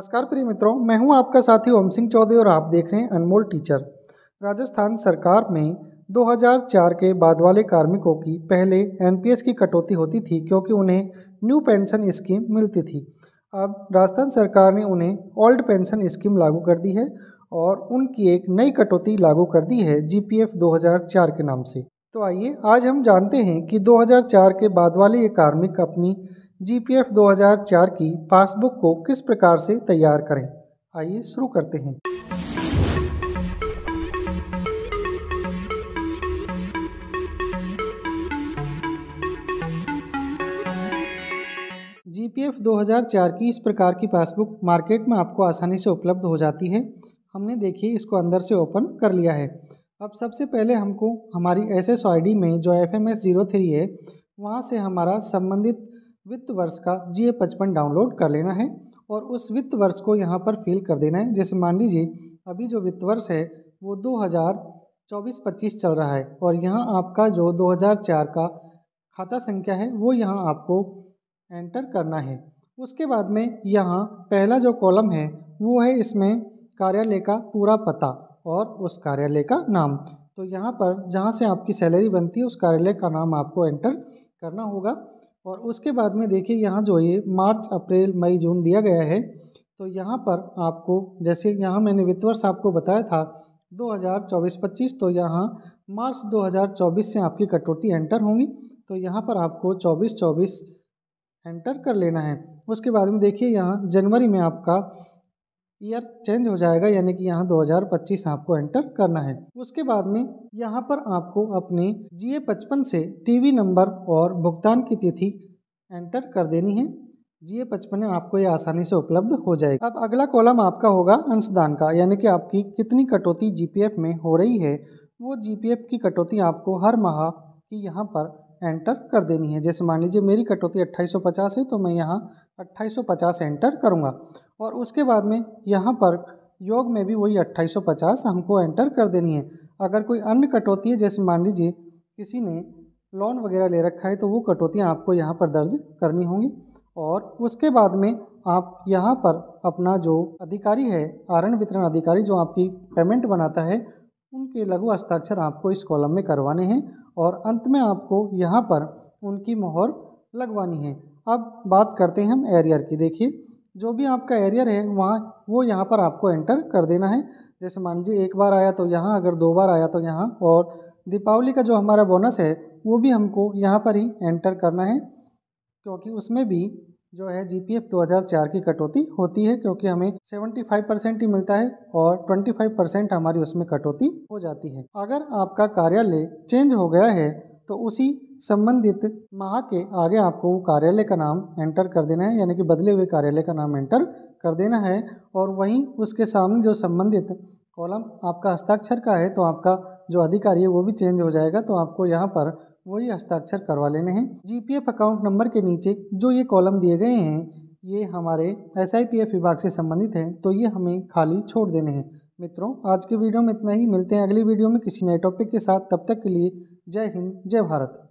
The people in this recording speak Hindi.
नमस्कार प्रिय मित्रों मैं हूं आपका साथी ओम सिंह चौधरी और आप देख रहे हैं अनमोल टीचर राजस्थान सरकार में 2004 के बाद वाले कार्मिकों की पहले एनपीएस की कटौती होती थी क्योंकि उन्हें न्यू पेंशन स्कीम मिलती थी अब राजस्थान सरकार ने उन्हें ओल्ड पेंशन स्कीम लागू कर दी है और उनकी एक नई कटौती लागू कर दी है जी पी के नाम से तो आइए आज हम जानते हैं कि 2004 के बाद वाले ये कार्मिक अपनी जीपीएफ 2004 की पासबुक को किस प्रकार से तैयार करें आइए शुरू करते हैं जीपीएफ 2004 की इस प्रकार की पासबुक मार्केट में आपको आसानी से उपलब्ध हो जाती है हमने देखिए इसको अंदर से ओपन कर लिया है अब सबसे पहले हमको हमारी एस एस में जो F M S zero three है वहाँ से हमारा संबंधित वित्त वर्ष का जी ए पचपन डाउनलोड कर लेना है और उस वित्त वर्ष को यहाँ पर फिल कर देना है जैसे मान लीजिए अभी जो वित्त वर्ष है वो दो हज़ार चौबीस पच्चीस चल रहा है और यहाँ आपका जो 2004 का खाता संख्या है वो यहाँ आपको एंटर करना है उसके बाद में यहाँ पहला जो कॉलम है वो है इसमें कार्यालय का पूरा पता और उस कार्यालय का नाम तो यहाँ पर जहाँ से आपकी सैलरी बनती है उस कार्यालय का नाम आपको एंटर करना होगा और उसके बाद में देखिए यहाँ जो ये मार्च अप्रैल मई जून दिया गया है तो यहाँ पर आपको जैसे यहाँ मैंने वित्त वर्ष आपको बताया था 2024-25 तो यहाँ मार्च 2024 से आपकी कटौती एंटर होंगी तो यहाँ पर आपको 24-24 एंटर कर लेना है उसके बाद में देखिए यहाँ जनवरी में आपका ईयर चेंज हो जाएगा यानी कि यहाँ 2025 आपको एंटर करना है उसके बाद में यहाँ पर आपको अपने जीए पचपन से टीवी नंबर और भुगतान की तिथि एंटर कर देनी है जीए पचपन आपको ये आसानी से उपलब्ध हो जाएगा अब अगला कॉलम आपका होगा अंशदान का यानी कि आपकी कितनी कटौती एफ में हो रही है वो एफ की कटौती आपको हर माह की यहाँ पर एंटर कर देनी है जैसे मान लीजिए मेरी कटौती 2850 है तो मैं यहाँ 2850 एंटर करूँगा और उसके बाद में यहाँ पर योग में भी वही 2850 हमको एंटर कर देनी है अगर कोई अन्य कटौती है जैसे मान लीजिए किसी ने लोन वगैरह ले रखा है तो वो कटौतियाँ आपको यहाँ पर दर्ज करनी होंगी और उसके बाद में आप यहाँ पर अपना जो अधिकारी है आरण वितरण अधिकारी जो आपकी पेमेंट बनाता है उनके लघु हस्ताक्षर आपको इस कॉलम में करवाने हैं और अंत में आपको यहाँ पर उनकी मोहर लगवानी है अब बात करते हैं हम एरियर की देखिए जो भी आपका एरियर है वहाँ वो यहाँ पर आपको एंटर कर देना है जैसे मान लीजिए एक बार आया तो यहाँ अगर दो बार आया तो यहाँ और दीपावली का जो हमारा बोनस है वो भी हमको यहाँ पर ही एंटर करना है क्योंकि उसमें भी जो है जी पी एफ दो हज़ार चार की कटौती होती है क्योंकि हमें सेवेंटी फाइव परसेंट ही मिलता है और ट्वेंटी फाइव परसेंट हमारी उसमें कटौती हो जाती है अगर आपका कार्यालय चेंज हो गया है तो उसी संबंधित माह के आगे आपको वो कार्यालय का नाम एंटर कर देना है यानी कि बदले हुए कार्यालय का नाम एंटर कर देना है और वहीं उसके सामने जो संबंधित कॉलम आपका हस्ताक्षर का है तो आपका जो अधिकारी है वो भी चेंज हो जाएगा तो आपको यहाँ पर वही हस्ताक्षर करवा लेने हैं एफ अकाउंट नंबर के नीचे जो ये कॉलम दिए गए हैं ये हमारे एस विभाग से संबंधित हैं तो ये हमें खाली छोड़ देने हैं मित्रों आज के वीडियो में इतना ही मिलते हैं अगली वीडियो में किसी नए टॉपिक के साथ तब तक के लिए जय हिंद जय भारत